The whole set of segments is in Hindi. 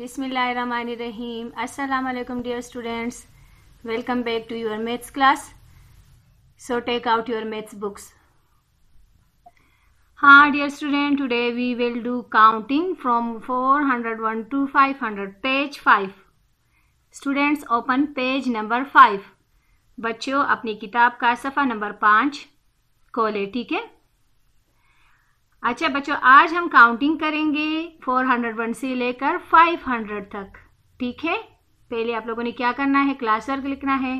बिस्मिल्लाहिर्रहमानिर्रहीम अस्सलाम वालेकुम dear students welcome back to your maths class so take out your maths books हाँ dear student today we will do counting from 401 to hundred page five students open page number five बच्चों अपनी किताब का सफ़ा नंबर पाँच खोले ठीक है अच्छा बच्चों आज हम काउंटिंग करेंगे 401 से लेकर 500 तक ठीक है पहले आप लोगों ने क्या करना है क्लास वर्क लिखना है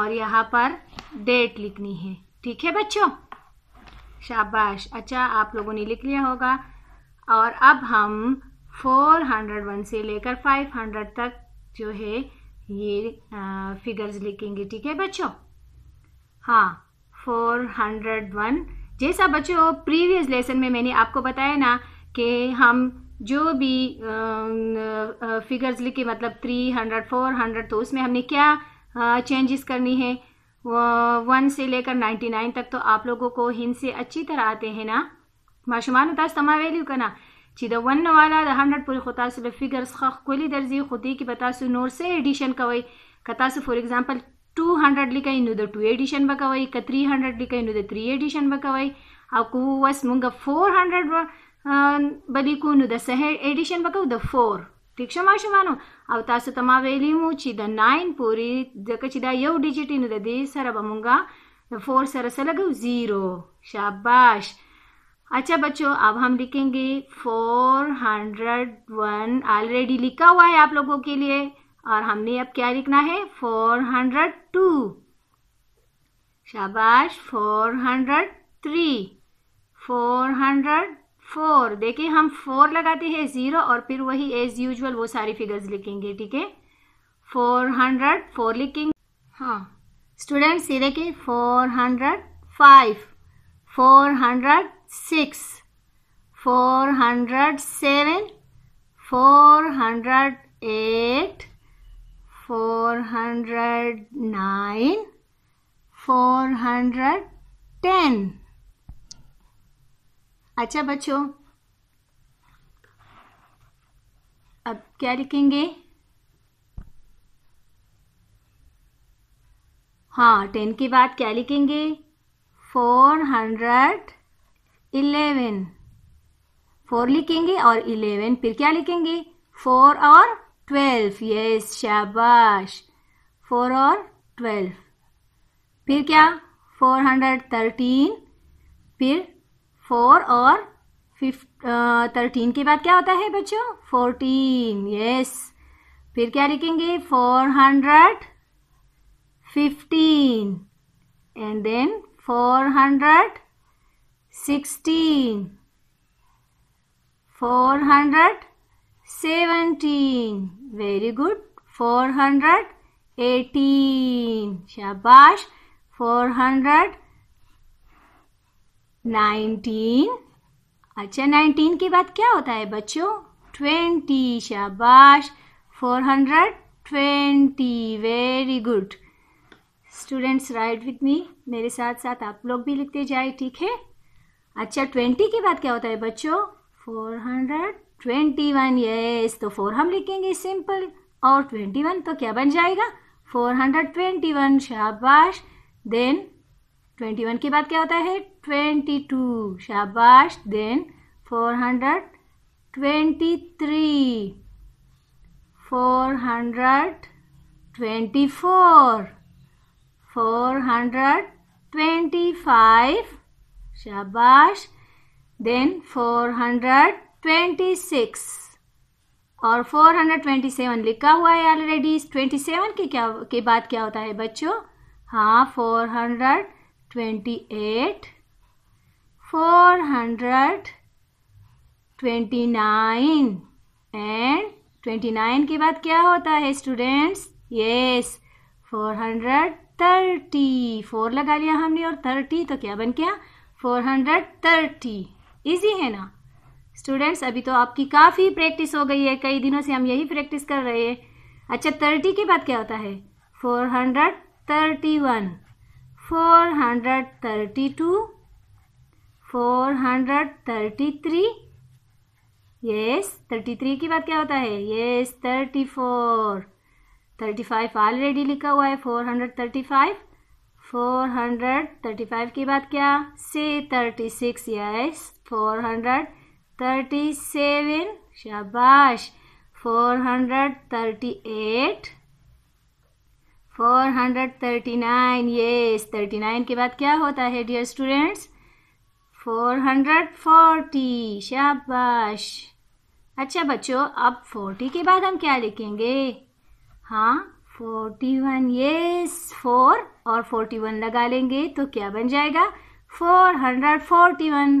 और यहाँ पर डेट लिखनी है ठीक है बच्चों शाबाश अच्छा आप लोगों ने लिख लिया होगा और अब हम 401 से लेकर 500 तक जो है ये फिगर्स लिखेंगे ठीक है बच्चों हाँ 401 जैसा बच्चों प्रीवियस लेसन में मैंने आपको बताया ना कि हम जो भी फिगर्स लिखे मतलब थ्री हंड्रेड फोर हंड्रेड तो उसमें हमने क्या चेंजेस करनी है वन से लेकर नाइन्टी नाइन तक तो आप लोगों को हिंद से अच्छी तरह आते हैं ना माशुमान ताज तमा वैल्यू का ना د वन वाला د 100 پورې خو تاسو له فیګرز خخ کولی की خو دې से एडिशन का वही څه ایډیشن کوئ 200 لیکای نو د 2 اډیشن وکوي ک 300 لیکای نو د 3 اډیشن وکوي او کو وس مونږه 400 بلی کو نو د 6 اډیشن وکاو د 4 ٹھیک شمه شمانو او تاسو ته ما ویلی مو چې د 9 پوری ځکه چې دا یو ډیجیټ نو د دې سره به مونږه د 4 سره سره لګو 0 شاباش अच्छा बच्चों अब हम लिखेंगे 401 ऑलरेडी लिखा हुआ है आप लोगों के लिए और हमने अब क्या लिखना है फोर हंड्रेड टू शाबाश four hundred three four hundred four देखिए हम फोर लगाते हैं ज़ीरो और फिर वही एज यूजल वो सारी फिगर्स लिखेंगे ठीक है फोर हंड्रेड फोर लिखेंगे हाँ स्टूडेंट्स ये देखिए four hundred five four hundred six four hundred seven four hundred eight four hundred nine four hundred ten अच्छा बच्चों अब क्या लिखेंगे हाँ टेन के बाद क्या लिखेंगे फोर हंड्रेड इलेवन फोर लिखेंगे और इलेवन फिर क्या लिखेंगे फोर और ट्वेल्व यस शाबाश फोर और ट्वेल्व फिर क्या फोर हंड्रेड थर्टीन फिर फोर और फिफ थर्टीन के बाद क्या होता है बच्चों फोर्टीन यस फिर क्या लिखेंगे four hundred fifteen and then four hundred sixteen four hundred seventeen very good four hundred eighteen शाबाश फोर हंड्रेड नाइनटीन अच्छा नाइनटीन के बाद क्या होता है बच्चों ट्वेंटी शाबाश four hundred twenty very good students right with me मेरे साथ साथ आप लोग भी लिखते जाए ठीक है अच्छा ट्वेंटी के बाद क्या होता है बच्चों four hundred twenty one yes तो फोर हम लिखेंगे सिंपल और ट्वेंटी वन तो क्या बन जाएगा फोर हंड्रेड ट्वेंटी वन शाबाश देन ट्वेंटी वन के बाद क्या होता है ट्वेंटी टू शाबाश then four hundred twenty three four hundred twenty four four hundred twenty five शाबाश then four hundred twenty six और फोर हंड्रेड ट्वेंटी सेवन लिखा हुआ है ऑलरेडी ट्वेंटी सेवन के क्या के बाद क्या होता है बच्चों हाँ four hundred twenty eight four hundred twenty nine and twenty nine के बाद क्या होता है students yes four hundred thirty four लगा लिया हमने और थर्टी तो क्या बन गया फोर हंड्रेड थर्टी इजी है ना स्टूडेंट्स अभी तो आपकी काफ़ी प्रैक्टिस हो गई है कई दिनों से हम यही प्रैक्टिस कर रहे हैं अच्छा थर्टी के बाद क्या होता है four hundred thirty one four hundred thirty two four hundred thirty three yes thirty three के बाद क्या होता है yes thirty four thirty five already लिखा हुआ है four hundred thirty five four hundred thirty five के बाद क्या से thirty six yes four hundred thirty seven शाबाश four hundred thirty eight four hundred thirty nine ये थर्टी नाइन के बाद क्या होता है dear students four hundred forty शाबाश अच्छा बच्चों अब फोर्टी के बाद हम क्या लिखेंगे हाँ फोर्टी वन ये फोर और फोर्टी वन लगा लेंगे तो क्या बन जाएगा फोर हंड्रेड फोर्टी वन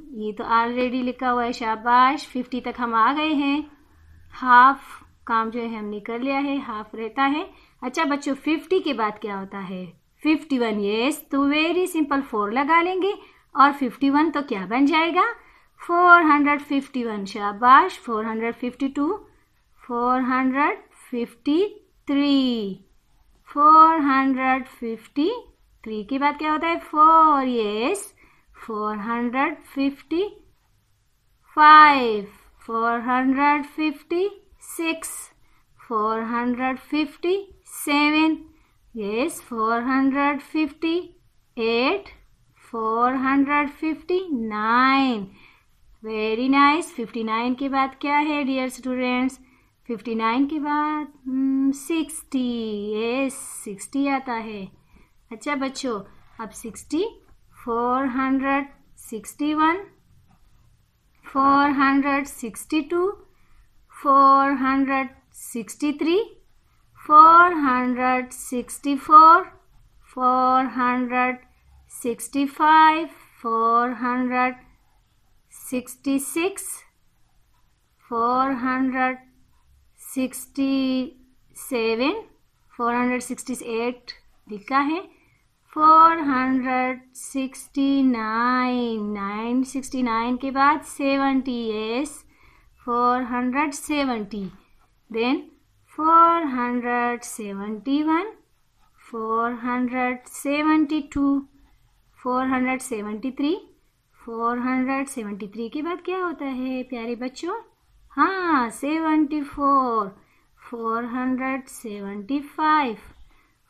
ये तो ऑलरेडी लिखा हुआ है शाबाश फिफ्टी तक हम आ गए हैं हाफ काम जो है हमने कर लिया है हाफ रहता है अच्छा बच्चों फिफ्टी के बाद क्या होता है फिफ्टी वन येस तो वेरी सिंपल फोर लगा लेंगे और फिफ्टी वन तो क्या बन जाएगा फोर हंड्रेड फिफ्टी वन शाबाश four hundred fifty two four hundred fifty three four hundred fifty three के बाद क्या होता है four yes four hundred fifty five four hundred fifty six four hundred fifty seven yes four hundred fifty eight four very nice fifty nine के बाद क्या है डियर स्टूडेंट्स फिफ्टी नाइन के बाद सिक्सटी यस सिक्सटी आता है अच्छा बच्चों अब सिक्सटी 461 462 463 464 465 466 467 468 लिखा है four hundred sixty nine nine sixty nine के बाद seventy yes four hundred seventy then four hundred seventy one four hundred seventy two four hundred seventy three four hundred seventy three के बाद क्या होता है प्यारे बच्चों हाँ seventy four four hundred seventy five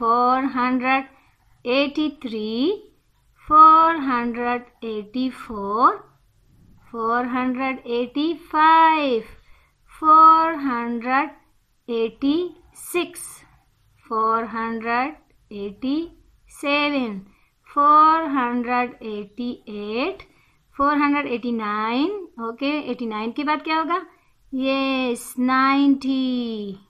489 okay okay, 89 के बाद क्या होगा yes yes, 90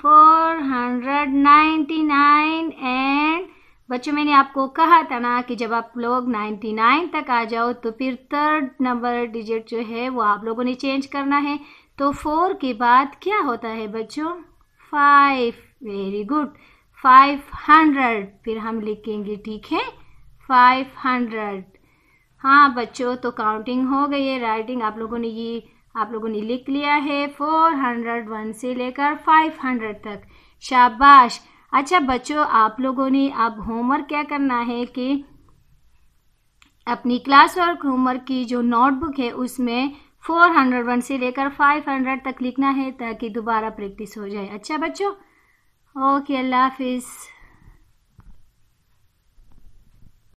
four hundred ninety nine and बच्चों मैंने आपको कहा था ना कि जब आप लोग 99 तक आ जाओ तो फिर थर्ड नंबर डिजिट जो है वो आप लोगों ने चेंज करना है तो फोर के बाद क्या होता है बच्चों five very good five hundred फिर हम लिखेंगे ठीक है फाइव हंड्रेड हाँ बच्चों तो काउंटिंग हो गई है राइटिंग आप लोगों ने ये आप लोगों ने लिख लिया है फोर हंड्रेड वन से लेकर फाइव हंड्रेड तक शाबाश अच्छा बच्चों आप लोगों ने अब होमवर्क क्या करना है कि अपनी क्लास वर्क होमवर्क की जो नोटबुक है उसमें फोर हंड्रेड वन से लेकर फाइव हंड्रेड तक लिखना है ताकि दोबारा प्रैक्टिस हो जाए अच्छा बच्चों ओके अल्लाह हाफिज़